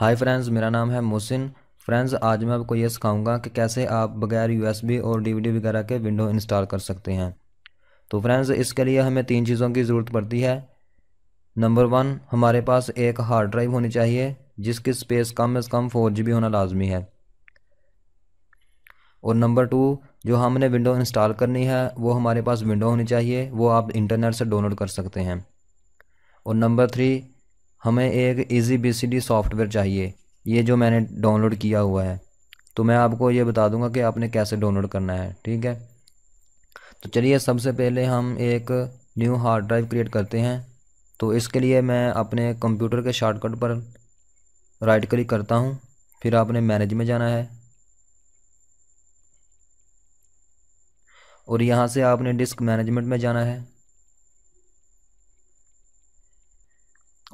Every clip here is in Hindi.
हाय फ्रेंड्स मेरा नाम है मोहसिन फ्रेंड्स आज मैं आपको ये सिखाऊंगा कि कैसे आप बगैर यूएसबी और डीवीडी वगैरह के विंडो इंस्टॉल कर सकते हैं तो फ्रेंड्स इसके लिए हमें तीन चीज़ों की ज़रूरत पड़ती है नंबर वन हमारे पास एक हार्ड ड्राइव होनी चाहिए जिसकी स्पेस कम अज़ कम फोर जी होना लाजमी है और नंबर टू जो हमने विंडो इंस्टॉल करनी है वो हमारे पास विंडो होनी चाहिए वो आप इंटरनेट से डाउनलोड कर सकते हैं और नंबर थ्री हमें एक ईजी बी सॉफ्टवेयर चाहिए ये जो मैंने डाउनलोड किया हुआ है तो मैं आपको ये बता दूंगा कि आपने कैसे डाउनलोड करना है ठीक है तो चलिए सबसे पहले हम एक न्यू हार्ड ड्राइव क्रिएट करते हैं तो इसके लिए मैं अपने कंप्यूटर के शॉर्टकट पर राइट क्लिक करता हूँ फिर आपने मैनेज में जाना है और यहाँ से आपने डिस्क मैनेजमेंट में जाना है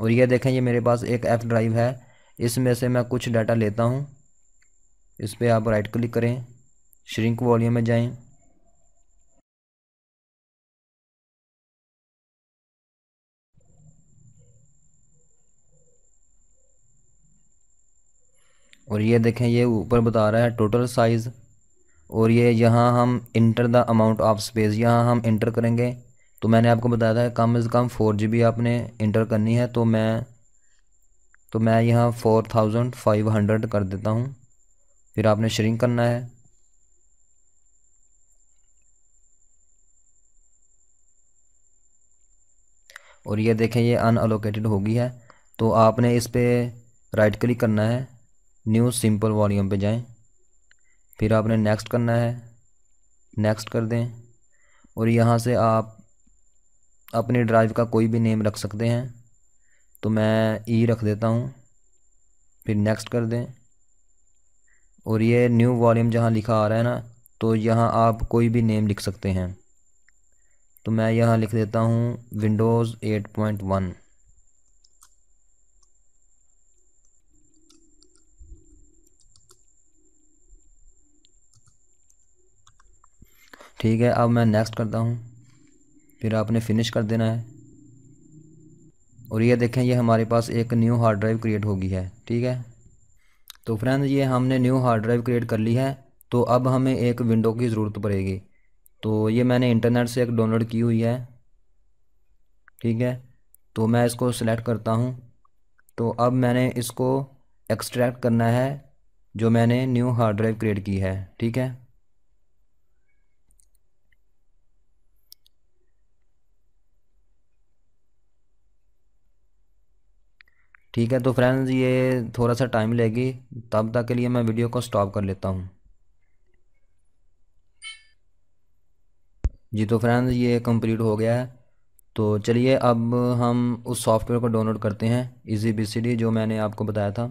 और ये देखें ये मेरे पास एक एफ ड्राइव है इसमें से मैं कुछ डाटा लेता हूँ इस पर आप राइट क्लिक करें श्रिंक वॉल्यूम में जाएं और ये देखें ये ऊपर बता रहा है टोटल साइज़ और ये यहाँ हम enter the amount of space यहाँ हम इंटर करेंगे तो मैंने आपको बताया था कम से कम फोर जी बी आपने इंटर करनी है तो मैं तो मैं यहाँ फोर थाउजेंड फाइव हंड्रेड कर देता हूँ फिर आपने श्रिंक करना है और ये देखें ये अनअलोकेटेड होगी है तो आपने इस पर राइट क्लिक करना है न्यू सिंपल वॉल्यूम पे जाएं फिर आपने नेक्स्ट करना है नेक्स्ट कर दें और यहाँ से आप अपने ड्राइव का कोई भी नेम रख सकते हैं तो मैं ई e रख देता हूँ फिर नेक्स्ट कर दें और ये न्यू वॉल्यूम जहाँ लिखा आ रहा है ना तो यहाँ आप कोई भी नेम लिख सकते हैं तो मैं यहाँ लिख देता हूँ विंडोज़ एट पॉइंट वन ठीक है अब मैं नेक्स्ट करता हूँ फिर आपने फिनिश कर देना है और ये देखें ये हमारे पास एक न्यू हार्ड ड्राइव क्रिएट होगी है ठीक है तो फ्रेंड्स ये हमने न्यू हार्ड ड्राइव क्रिएट कर ली है तो अब हमें एक विंडो की ज़रूरत पड़ेगी तो ये मैंने इंटरनेट से एक डाउनलोड की हुई है ठीक है तो मैं इसको सिलेक्ट करता हूँ तो अब मैंने इसको एक्सट्रैक्ट करना है जो मैंने न्यू हार्ड ड्राइव क्रिएट की है ठीक है ठीक है तो फ्रेंड्स ये थोड़ा सा टाइम लेगी तब तक के लिए मैं वीडियो को स्टॉप कर लेता हूँ जी तो फ्रेंड्स ये कंप्लीट हो गया है तो चलिए अब हम उस सॉफ्टवेयर को डाउनलोड करते हैं इजी बीसीडी जो मैंने आपको बताया था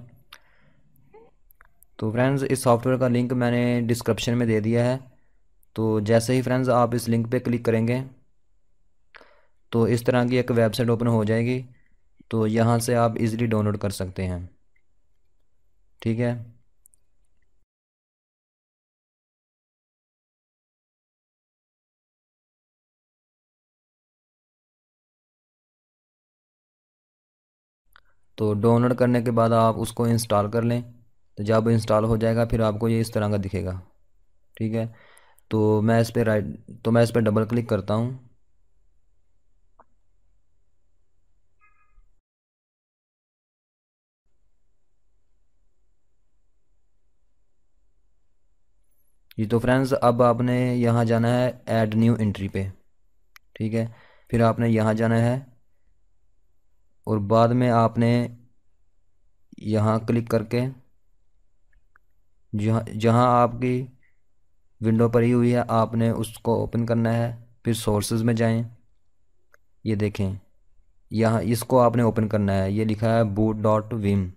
तो फ्रेंड्स इस सॉफ्टवेयर का लिंक मैंने डिस्क्रिप्शन में दे दिया है तो जैसे ही फ्रेंड्स आप इस लिंक पे क्लिक करेंगे तो इस तरह की एक वेबसाइट ओपन हो जाएगी तो यहाँ से आप इज़िली डाउनलोड कर सकते हैं ठीक है तो डाउनलोड करने के बाद आप उसको इंस्टॉल कर लें तो जब इंस्टॉल हो जाएगा फिर आपको ये इस तरह का दिखेगा ठीक है तो मैं इस पर राइट तो मैं इस पर डबल क्लिक करता हूँ जी तो फ्रेंड्स अब आपने यहाँ जाना है ऐड न्यू एंट्री पे ठीक है फिर आपने यहाँ जाना है और बाद में आपने यहाँ क्लिक करके जहाँ जहाँ आपकी विंडो पर ही हुई है आपने उसको ओपन करना है फिर सोर्सेज में जाएं ये देखें यहाँ इसको आपने ओपन करना है ये लिखा है बूट डॉट विम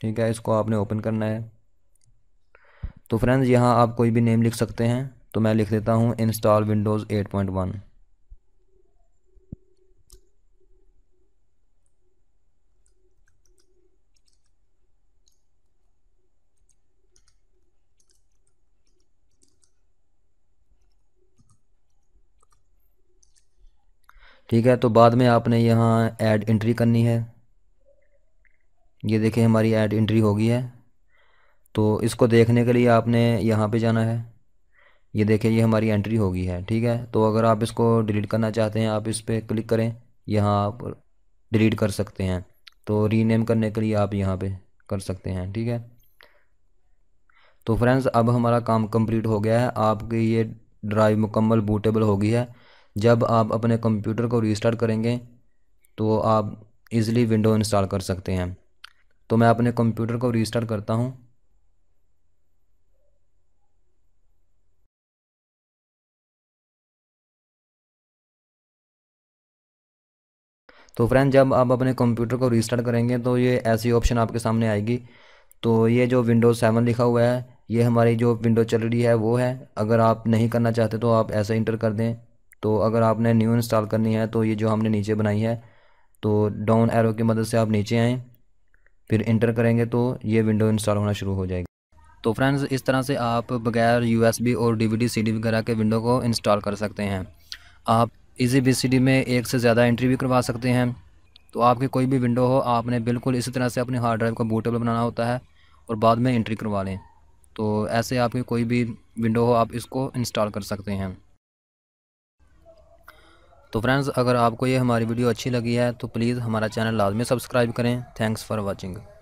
ठीक है इसको आपने ओपन करना है तो फ्रेंड्स यहाँ आप कोई भी नेम लिख सकते हैं तो मैं लिख देता हूँ install Windows eight point one ठीक है तो बाद में आपने यहाँ ऐड एंट्री करनी है ये देखें हमारी ऐड एंट्री होगी है तो इसको देखने के लिए आपने यहाँ पे जाना है ये देखिए ये हमारी एंट्री होगी है ठीक है तो अगर आप इसको डिलीट करना चाहते हैं आप इस पर क्लिक करें यहाँ आप डिलीट कर सकते हैं तो रीनेम करने के लिए आप यहाँ पे कर सकते हैं ठीक है तो फ्रेंड्स अब हमारा काम कंप्लीट हो गया है आपकी ये ड्राइव मुकम्मल बूटेबल होगी है जब आप अपने कंप्यूटर को रीस्टार्ट करेंगे तो आप इज़िली विंडो इंस्टॉल कर सकते हैं तो मैं अपने कंप्यूटर को रिस्टार्ट करता हूँ तो फ्रेंड जब आप अपने कंप्यूटर को रीस्टार्ट करेंगे तो ये ऐसी ऑप्शन आपके सामने आएगी तो ये जो विंडोज़ सेवन लिखा हुआ है ये हमारी जो विंडो चल रही है वो है अगर आप नहीं करना चाहते तो आप ऐसे इंटर कर दें तो अगर आपने न्यू इंस्टॉल करनी है तो ये जो हमने नीचे बनाई है तो डाउन एरो की मदद से आप नीचे आएँ फिर इंटर करेंगे तो ये विंडो इंस्टॉल होना शुरू हो जाएगी तो फ्रेंड्स इस तरह से आप बगैर यूएसबी और डीवीडी सीडी वगैरह के विंडो को इंस्टॉल कर सकते हैं आप इजी डी में एक से ज़्यादा एंट्री भी करवा सकते हैं तो आपकी कोई भी विंडो हो आपने बिल्कुल इसी तरह से अपने हार्ड ड्राइव को बूटेबल बनाना होता है और बाद में एंट्री करवा लें तो ऐसे आपकी कोई भी विंडो हो आप इसको इंस्टॉल कर सकते हैं तो फ्रेंड्स अगर आपको ये हमारी वीडियो अच्छी लगी है तो प्लीज़ हमारा चैनल लाजमी सब्सक्राइब करें थैंक्स फॉर वॉचिंग